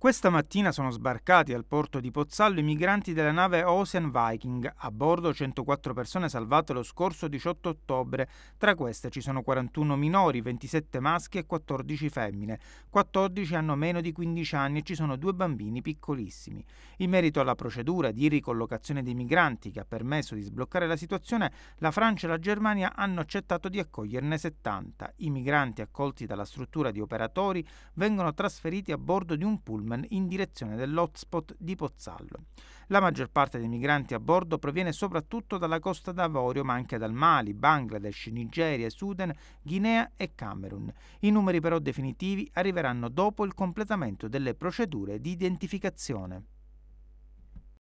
Questa mattina sono sbarcati al porto di Pozzallo i migranti della nave Ocean Viking, a bordo 104 persone salvate lo scorso 18 ottobre, tra queste ci sono 41 minori, 27 maschi e 14 femmine, 14 hanno meno di 15 anni e ci sono due bambini piccolissimi. In merito alla procedura di ricollocazione dei migranti che ha permesso di sbloccare la situazione, la Francia e la Germania hanno accettato di accoglierne 70. I migranti accolti dalla struttura di operatori vengono trasferiti a bordo di un pullman pullman in direzione dell'hotspot di Pozzallo. La maggior parte dei migranti a bordo proviene soprattutto dalla costa d'Avorio, ma anche dal Mali, Bangladesh, Nigeria, Sudan, Guinea e Camerun. I numeri però definitivi arriveranno dopo il completamento delle procedure di identificazione.